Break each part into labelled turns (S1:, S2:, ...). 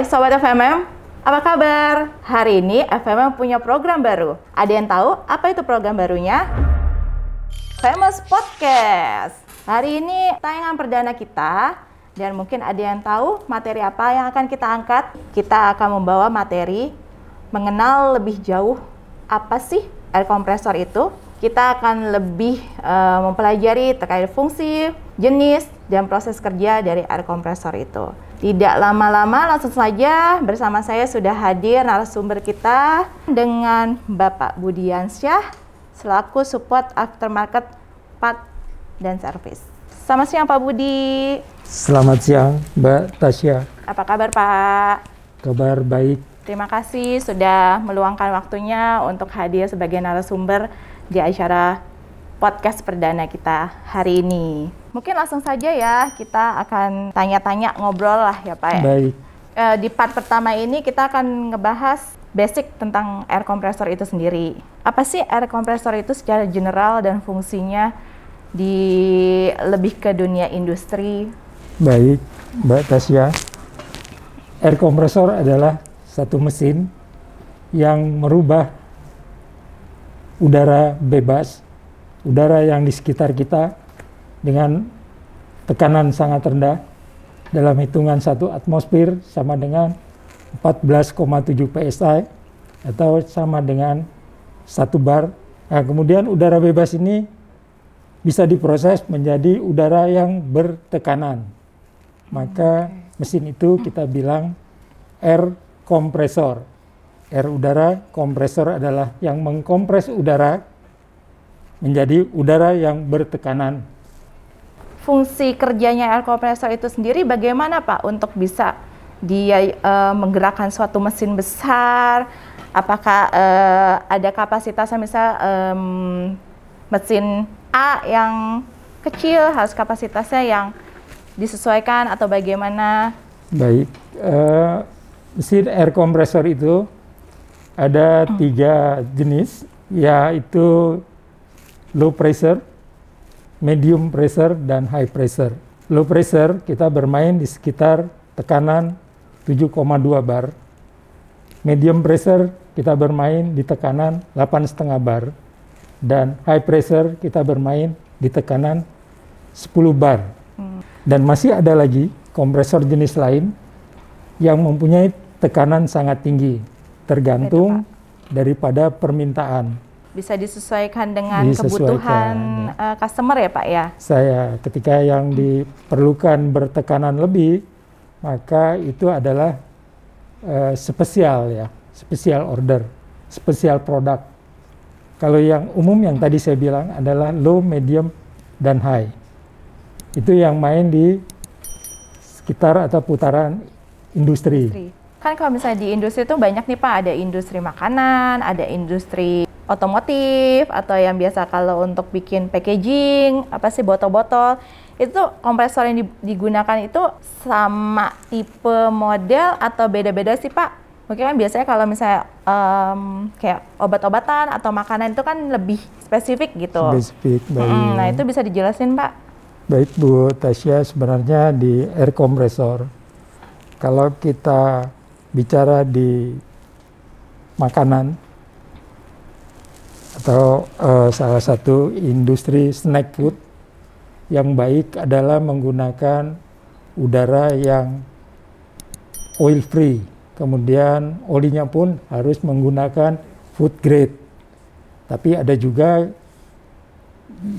S1: Sobat FMM, apa kabar? Hari ini FMM punya program baru. Ada yang tahu apa itu program barunya? Famous Podcast. Hari ini tayangan perdana kita dan mungkin ada yang tahu materi apa yang akan kita angkat. Kita akan membawa materi mengenal lebih jauh apa sih air kompresor itu. Kita akan lebih uh, mempelajari terkait fungsi, jenis, dan proses kerja dari air kompresor itu. Tidak lama-lama langsung saja bersama saya sudah hadir narasumber kita dengan Bapak Budiansyah selaku support aftermarket part dan service. Selamat siang Pak Budi.
S2: Selamat siang Mbak Tasya.
S1: Apa kabar Pak?
S2: Kabar baik.
S1: Terima kasih sudah meluangkan waktunya untuk hadir sebagai narasumber di acara podcast perdana kita hari ini. Mungkin langsung saja ya kita akan tanya-tanya ngobrol lah ya Pak. Ya. Baik. E, di part pertama ini kita akan ngebahas basic tentang air kompresor itu sendiri. Apa sih air kompresor itu secara general dan fungsinya di lebih ke dunia industri?
S2: Baik, Mbak Tasya. Air kompresor adalah satu mesin yang merubah udara bebas udara yang di sekitar kita dengan tekanan sangat rendah dalam hitungan satu atmosfer sama dengan 14,7 psi atau sama dengan satu bar. Nah, kemudian udara bebas ini bisa diproses menjadi udara yang bertekanan. Maka mesin itu kita bilang air kompresor. Air udara kompresor adalah yang mengkompres udara menjadi udara yang bertekanan.
S1: Fungsi kerjanya air kompresor itu sendiri bagaimana Pak untuk bisa dia e, menggerakkan suatu mesin besar? Apakah e, ada kapasitasnya misal e, mesin A yang kecil harus kapasitasnya yang disesuaikan atau bagaimana?
S2: Baik, e, mesin air kompresor itu ada tiga jenis, yaitu low pressure, medium pressure, dan high pressure. Low pressure kita bermain di sekitar tekanan 7,2 bar. Medium pressure kita bermain di tekanan 8,5 bar. Dan high pressure kita bermain di tekanan 10 bar. Dan masih ada lagi kompresor jenis lain yang mempunyai tekanan sangat tinggi tergantung daripada permintaan
S1: bisa disesuaikan dengan disesuaikan, kebutuhan uh, customer ya Pak ya?
S2: Saya ketika yang diperlukan bertekanan lebih maka itu adalah uh, spesial ya, spesial order, spesial produk. Kalau yang umum yang tadi saya bilang adalah low, medium, dan high. Itu yang main di sekitar atau putaran industri. industri.
S1: Kan kalau misalnya di industri itu banyak nih Pak, ada industri makanan, ada industri otomotif atau yang biasa kalau untuk bikin packaging apa sih botol-botol itu kompresor yang digunakan itu sama tipe model atau beda-beda sih pak mungkin kan biasanya kalau misalnya um, kayak obat-obatan atau makanan itu kan lebih spesifik gitu spesifik baik hmm, nah itu bisa dijelasin pak
S2: baik bu Tasya sebenarnya di air kompresor kalau kita bicara di makanan atau uh, salah satu industri snack food yang baik adalah menggunakan udara yang oil free. Kemudian olinya pun harus menggunakan food grade. Tapi ada juga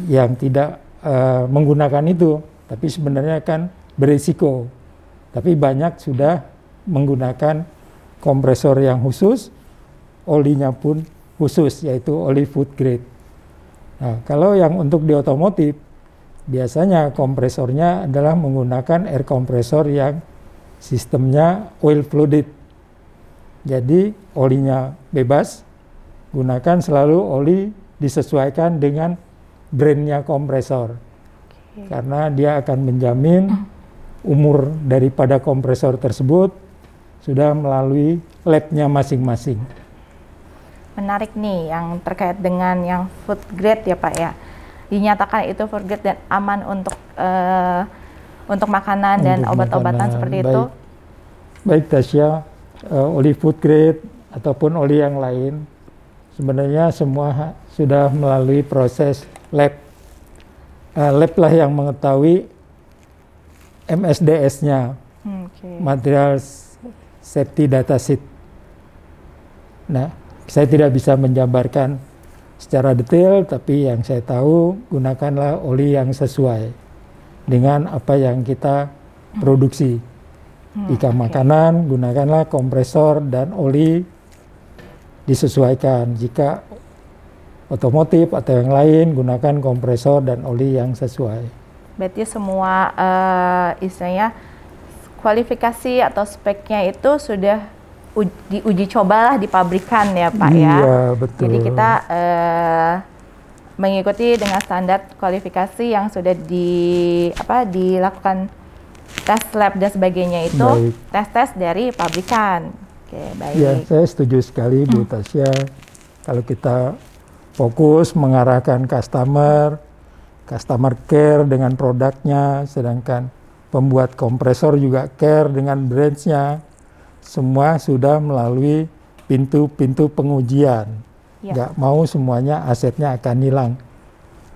S2: yang tidak uh, menggunakan itu, tapi sebenarnya kan berisiko. Tapi banyak sudah menggunakan kompresor yang khusus, olinya pun khusus yaitu oli food grade. Nah, kalau yang untuk di otomotif biasanya kompresornya adalah menggunakan air kompresor yang sistemnya oil flooded. Jadi olinya bebas, gunakan selalu oli disesuaikan dengan brandnya kompresor. Karena dia akan menjamin umur daripada kompresor tersebut sudah melalui labnya masing-masing
S1: menarik nih yang terkait dengan yang food grade ya Pak ya. Dinyatakan itu food grade dan aman untuk uh, untuk makanan untuk dan obat-obatan seperti Baik. itu.
S2: Baik Tasya, uh, oli food grade ataupun oli yang lain sebenarnya semua sudah melalui proses lab. Uh, lab lah yang mengetahui MSDS-nya, hmm, okay. material safety data sheet. Nah, saya tidak bisa menjabarkan secara detail, tapi yang saya tahu gunakanlah oli yang sesuai dengan apa yang kita produksi. Jika hmm, makanan, gunakanlah kompresor dan oli disesuaikan. Jika otomotif atau yang lain, gunakan kompresor dan oli yang sesuai.
S1: Berarti semua uh, istilahnya kualifikasi atau speknya itu sudah uji, diuji cobalah pabrikan ya Pak ya. iya, ya.
S2: betul. Jadi kita
S1: uh, mengikuti dengan standar kualifikasi yang sudah di apa dilakukan tes lab dan sebagainya itu tes tes dari pabrikan. Oke baik. Ya
S2: saya setuju sekali Bu hmm. Tasya kalau kita fokus mengarahkan customer customer care dengan produknya sedangkan pembuat kompresor juga care dengan brandnya semua sudah melalui pintu-pintu pengujian. Ya. Gak mau semuanya asetnya akan hilang.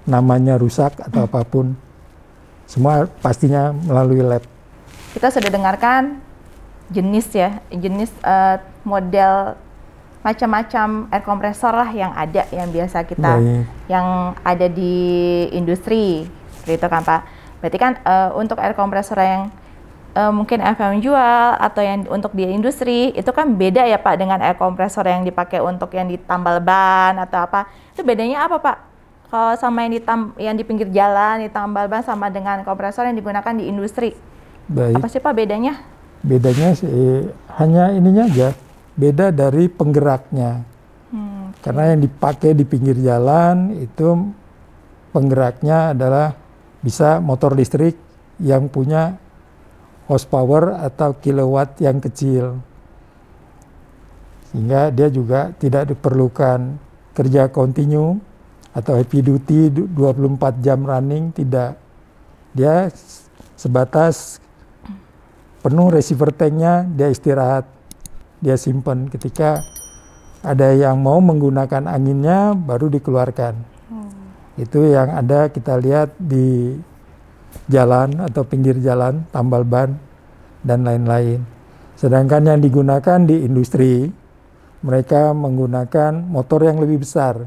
S2: Namanya rusak atau hmm. apapun. Semua pastinya melalui lab.
S1: Kita sudah dengarkan jenis ya, jenis uh, model macam-macam air kompresor lah yang ada yang biasa kita Baik. yang ada di industri gitu kan Pak. Berarti kan uh, untuk air kompresor yang uh, mungkin FM jual atau yang untuk di industri itu kan beda ya Pak dengan air kompresor yang dipakai untuk yang ditambal ban atau apa itu bedanya apa Pak kalau sama yang ditam yang di pinggir jalan ditambal ban sama dengan kompresor yang digunakan di industri Baik. apa sih Pak bedanya
S2: bedanya sih hanya ininya aja beda dari penggeraknya hmm, karena yang dipakai di pinggir jalan itu penggeraknya adalah bisa motor listrik yang punya horsepower atau kilowatt yang kecil. Sehingga dia juga tidak diperlukan kerja kontinu atau heavy duty 24 jam running tidak. Dia sebatas penuh receiver tanknya dia istirahat, dia simpan ketika ada yang mau menggunakan anginnya baru dikeluarkan. Hmm. Itu yang ada kita lihat di jalan atau pinggir jalan, tambal ban, dan lain-lain. Sedangkan yang digunakan di industri, mereka menggunakan motor yang lebih besar,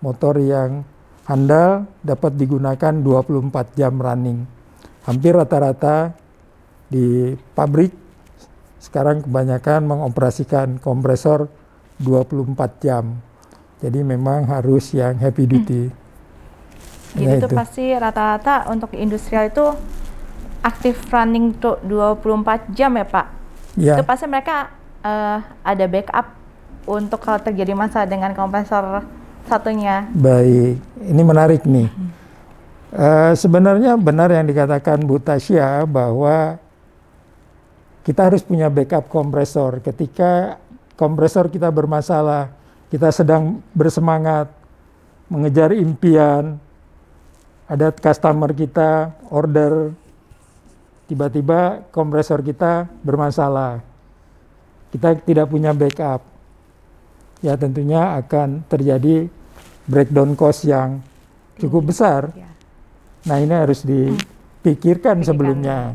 S2: motor yang handal dapat digunakan 24 jam running. Hampir rata-rata di pabrik sekarang kebanyakan mengoperasikan kompresor 24 jam. Jadi memang harus yang heavy duty. Hmm. Jadi itu. Nah, itu
S1: pasti rata-rata untuk industrial itu aktif running tuh 24 jam ya Pak. Ya. Itu pasti mereka uh, ada backup untuk kalau terjadi masalah dengan kompresor satunya.
S2: Baik, ini menarik nih. Hmm. Uh, sebenarnya benar yang dikatakan Bu Tasya bahwa kita harus punya backup kompresor. Ketika kompresor kita bermasalah, kita sedang bersemangat mengejar impian, ada customer kita order tiba-tiba kompresor kita bermasalah kita tidak punya backup ya tentunya akan terjadi breakdown cost yang cukup besar ya. nah ini harus dipikirkan sebelumnya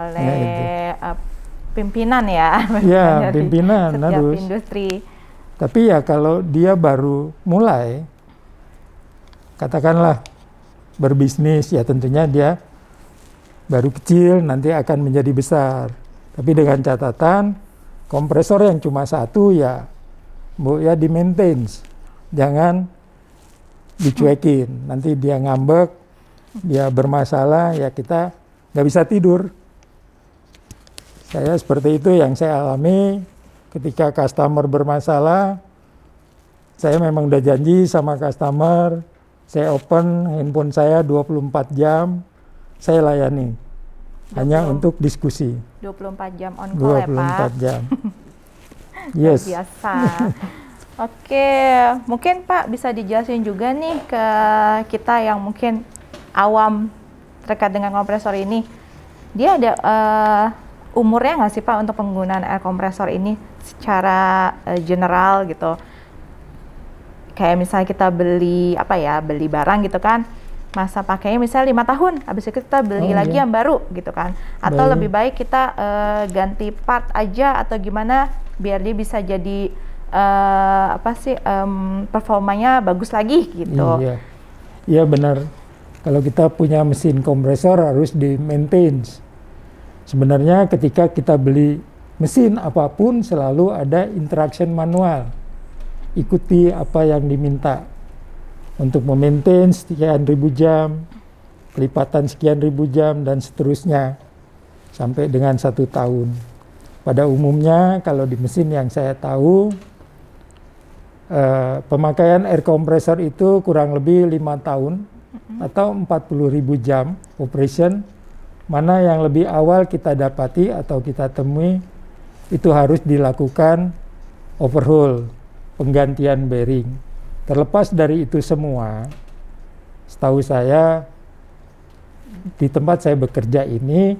S1: oleh ya, gitu. Uh, pimpinan ya ya pimpinan harus industri
S2: tapi ya kalau dia baru mulai katakanlah berbisnis ya tentunya dia baru kecil nanti akan menjadi besar. Tapi dengan catatan kompresor yang cuma satu ya Bu ya di maintain. Jangan dicuekin. Nanti dia ngambek, dia bermasalah ya kita nggak bisa tidur. Saya seperti itu yang saya alami ketika customer bermasalah. Saya memang udah janji sama customer saya open handphone saya 24 jam, saya layani. 20, Hanya untuk diskusi.
S1: 24 jam on call 24 ya Pak? jam.
S2: yes. Biasa.
S1: Oke, mungkin Pak bisa dijelasin juga nih ke kita yang mungkin awam terkait dengan kompresor ini. Dia ada uh, umurnya nggak sih Pak untuk penggunaan air kompresor ini secara uh, general gitu? kayak misalnya kita beli apa ya beli barang gitu kan masa pakainya misalnya lima tahun habis itu kita beli oh, lagi iya. yang baru gitu kan atau baik. lebih baik kita uh, ganti part aja atau gimana biar dia bisa jadi uh, apa sih um, performanya bagus lagi gitu
S2: iya iya benar kalau kita punya mesin kompresor harus di maintain sebenarnya ketika kita beli mesin apapun selalu ada interaction manual ikuti apa yang diminta untuk memaintain sekian ribu jam, kelipatan sekian ribu jam, dan seterusnya sampai dengan satu tahun. Pada umumnya, kalau di mesin yang saya tahu, eh, pemakaian air compressor itu kurang lebih lima tahun atau empat puluh ribu jam operation. Mana yang lebih awal kita dapati atau kita temui, itu harus dilakukan overhaul penggantian bearing. Terlepas dari itu semua, setahu saya di tempat saya bekerja ini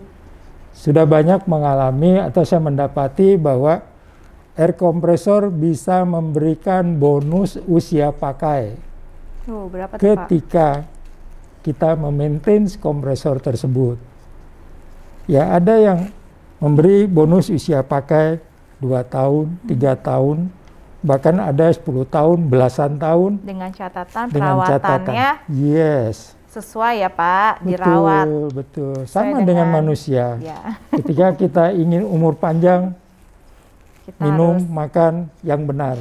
S2: sudah banyak mengalami atau saya mendapati bahwa air kompresor bisa memberikan bonus usia pakai. Oh, berapa ketika kita memaintain kompresor tersebut. Ya, ada yang memberi bonus usia pakai 2 tahun, 3 tahun, bahkan ada 10 tahun, belasan tahun.
S1: Dengan catatan dengan perawatannya.
S2: Catatan. Yes.
S1: Sesuai ya Pak, betul, dirawat.
S2: Betul, betul. Sama dengan, dengan manusia. Ya. Ketika kita ingin umur panjang, kita minum, makan yang benar.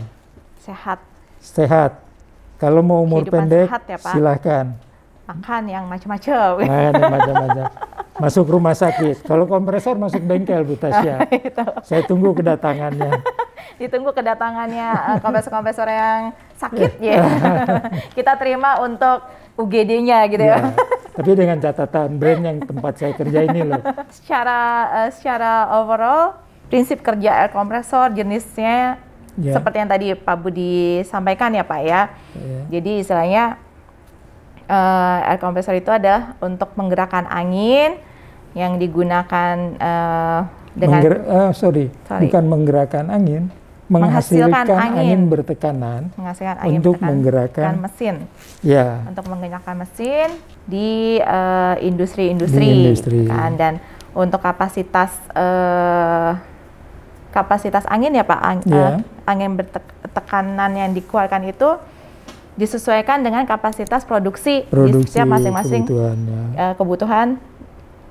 S2: Sehat. Sehat. Kalau mau umur Kehidupan pendek, sehat ya, Pak. silahkan.
S1: Makan yang macam-macam. Makan yang
S2: macam-macam. masuk rumah sakit. Kalau kompresor masuk bengkel, Bu Tasya. Saya tunggu kedatangannya
S1: ditunggu kedatangannya uh, eh, kompresor-kompresor yang sakit ya. Kita terima untuk UGD-nya gitu ya. ya.
S2: Tapi dengan catatan brand yang tempat saya kerja ini loh.
S1: secara uh, secara overall prinsip kerja air kompresor jenisnya ya. seperti yang tadi Pak Budi sampaikan ya Pak ya. ya. Jadi istilahnya uh, air kompresor itu adalah untuk menggerakkan angin yang digunakan uh, dengan, Mengger
S2: uh, sorry, sorry, bukan menggerakkan angin, menghasilkan, menghasilkan angin, angin bertekanan
S1: menghasilkan angin untuk bertekan, menggerakkan mesin. Ya. Untuk menggerakkan mesin di eh, industri-industri uh, industri gitu kan dan untuk kapasitas uh, kapasitas angin ya Pak Ang, yeah. Ya. uh, angin bertekanan yang dikeluarkan itu disesuaikan dengan kapasitas produksi, produksi di setiap masing-masing kebutuhan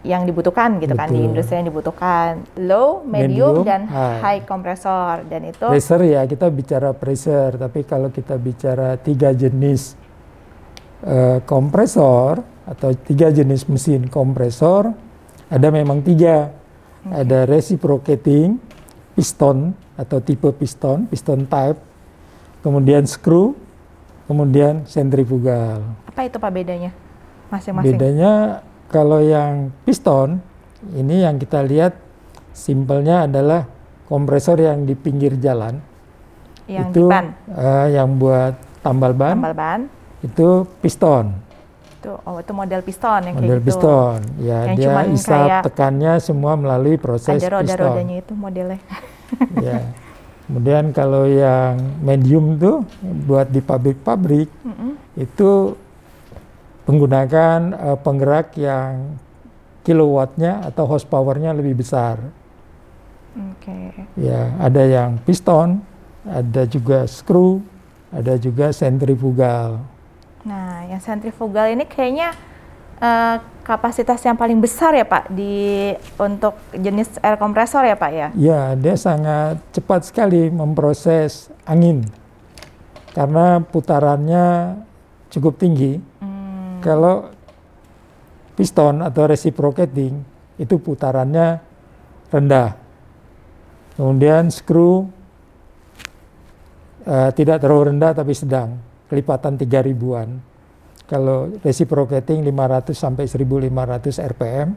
S1: yang dibutuhkan gitu Betul. kan di industri yang dibutuhkan low, medium, medium dan high. high kompresor dan itu
S2: pressure ya kita bicara pressure tapi kalau kita bicara tiga jenis uh, eh, kompresor atau tiga jenis mesin kompresor ada memang tiga okay. ada reciprocating piston atau tipe piston piston type kemudian screw kemudian sentrifugal
S1: apa itu pak bedanya masing-masing
S2: bedanya kalau yang piston, ini yang kita lihat simpelnya adalah kompresor yang di pinggir jalan. Yang itu, Uh, yang buat tambal ban. Tambal ban. Itu piston.
S1: Itu, oh itu model piston yang model kayak gitu. ya yang dia isap
S2: tekannya semua melalui proses roda, piston. rodanya
S1: itu modelnya.
S2: ya. Kemudian kalau yang medium tuh buat di pabrik-pabrik mm -hmm. itu menggunakan uh, penggerak yang kilowattnya atau horsepowernya lebih besar.
S1: Oke. Okay. Ya,
S2: ada yang piston, ada juga screw, ada juga sentrifugal.
S1: Nah, yang sentrifugal ini kayaknya uh, kapasitas yang paling besar ya Pak di untuk jenis air kompresor ya Pak ya?
S2: Ya, dia sangat cepat sekali memproses angin karena putarannya cukup tinggi. Hmm kalau piston atau reciprocating itu putarannya rendah. Kemudian screw uh, tidak terlalu rendah tapi sedang, kelipatan 3000-an. Kalau reciprocating 500 sampai 1500 RPM,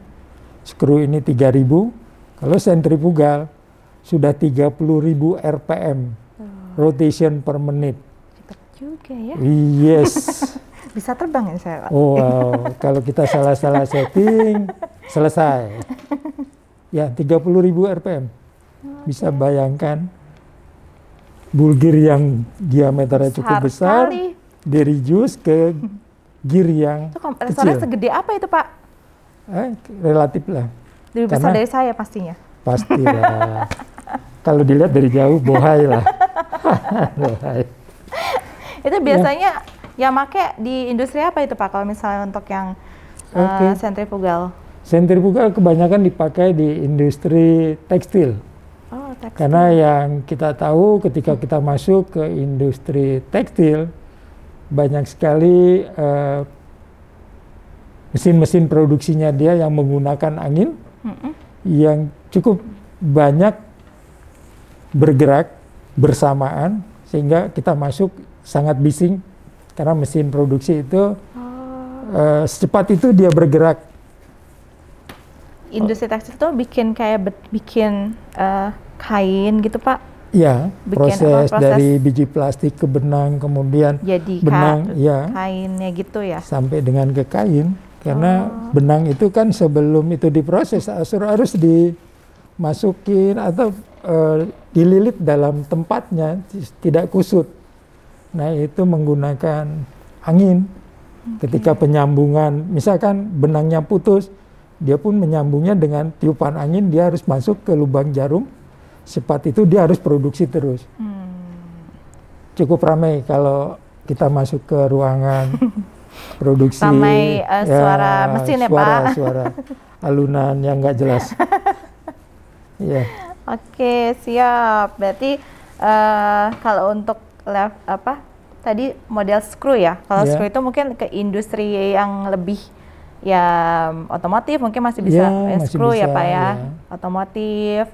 S2: screw ini 3000. Kalau sentrifugal sudah 30000 RPM rotation per menit juga ya. Yes.
S1: Bisa terbang ya saya. Oh,
S2: wow. kalau kita salah-salah setting, selesai. Ya, ribu RPM. Bisa bayangkan bulgir yang diameternya cukup besar, kali. dari jus ke gir yang itu kompresornya
S1: segede apa itu Pak?
S2: Eh, relatif lah. Lebih besar dari
S1: saya pastinya.
S2: Pasti lah. Kalau dilihat dari jauh, bohai lah.
S1: Itu iya. biasanya ya. yang make di industri apa itu Pak kalau misalnya untuk yang eh, okay. uh, sentrifugal?
S2: Sentrifugal kebanyakan dipakai di industri tekstil. Oh, tekstil. Karena yang kita tahu ketika kita masuk ke industri tekstil banyak sekali uh, mesin-mesin produksinya dia yang menggunakan angin mm -mm. yang cukup banyak bergerak bersamaan sehingga kita masuk sangat bising karena mesin produksi itu oh. uh, secepat itu dia bergerak. Industri
S1: tekstil tuh bikin kayak bikin uh, kain gitu pak?
S2: ya Proses, proses dari biji plastik ke benang kemudian Jadi benang, ya,
S1: kainnya gitu ya.
S2: Sampai dengan ke kain karena oh. benang itu kan sebelum itu diproses harus dimasukin atau uh, dililit dalam tempatnya tidak kusut. Nah, itu menggunakan angin. Okay. Ketika penyambungan, misalkan benangnya putus, dia pun menyambungnya dengan tiupan angin, dia harus masuk ke lubang jarum. Sepat itu dia harus produksi terus. Hmm. Cukup ramai kalau kita masuk ke ruangan produksi. Ramai uh, suara mesin ya suara, Pak? Suara alunan yang nggak jelas. Iya.
S1: Oke, siap. Berarti uh, kalau untuk level apa tadi model screw ya. Kalau yeah. screw itu mungkin ke industri yang lebih ya otomotif mungkin masih bisa yeah, ya, masih screw ya, bisa, ya pak ya, yeah. otomotif,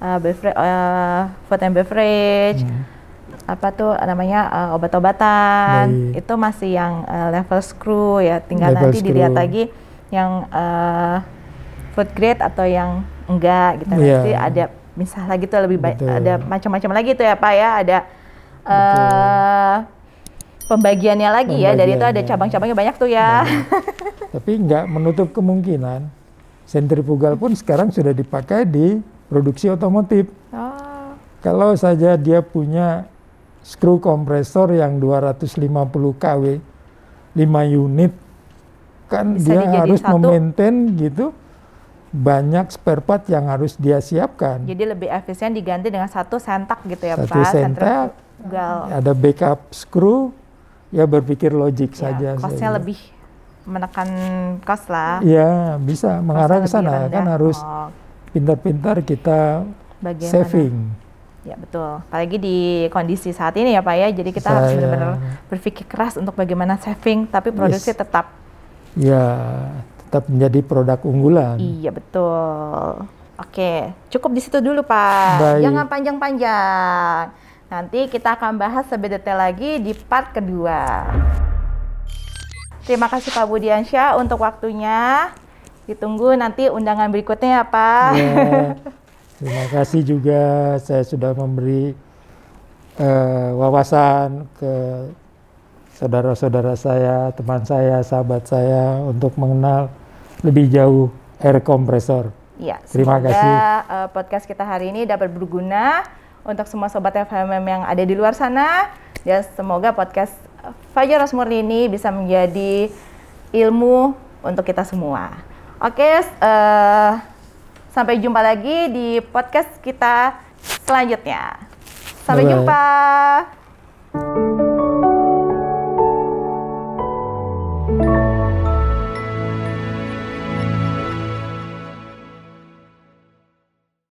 S1: uh, eh, beverage, uh, eh, food and beverage. Hmm. apa tuh namanya uh, obat-obatan itu masih yang uh, level screw ya tinggal level nanti screw. dilihat lagi yang uh, food grade atau yang enggak gitu yeah. nanti ada misalnya gitu lebih baik ada macam-macam lagi tuh ya pak ya ada Eh, pembagiannya lagi pembagiannya. ya. Dari itu ada cabang-cabangnya banyak tuh ya.
S2: Tapi nggak menutup kemungkinan sentrifugal pun sekarang sudah dipakai di produksi otomotif. Oh. Kalau saja dia punya screw kompresor yang 250 kW, 5 unit, kan Bisa dia harus memaintain gitu banyak spare part yang harus dia siapkan.
S1: Jadi lebih efisien diganti dengan satu sentak gitu ya satu Pak? Satu sentak, gal. Ya,
S2: ada backup screw, ya berpikir logik ya, saja. Costnya lebih
S1: menekan cost lah. Iya, bisa
S2: mengarah ke sana. Kan harus oh. pintar-pintar oh. kita Bagaimana? saving.
S1: Ya betul, apalagi di kondisi saat ini ya Pak ya, jadi kita Saya... harus benar-benar berpikir keras untuk bagaimana saving, tapi produksi yes. tetap.
S2: Ya, tetap menjadi produk unggulan. Iya
S1: betul. Oke, cukup di situ dulu Pak. Baik. Jangan panjang-panjang. Nanti kita akan bahas lebih detail lagi di part kedua. Terima kasih Pak Budiansyah untuk waktunya. Ditunggu nanti undangan berikutnya ya Pak. Ya,
S2: terima kasih juga saya sudah memberi uh, wawasan ke saudara-saudara saya, teman saya, sahabat saya untuk mengenal lebih jauh air kompresor. Ya, terima kasih.
S1: Uh, podcast kita hari ini dapat berguna untuk semua sobat FMM yang ada di luar sana ya semoga podcast Fajar Rosmurni ini bisa menjadi ilmu untuk kita semua. Oke, uh, sampai jumpa lagi di podcast kita selanjutnya. Sampai Bye -bye. jumpa.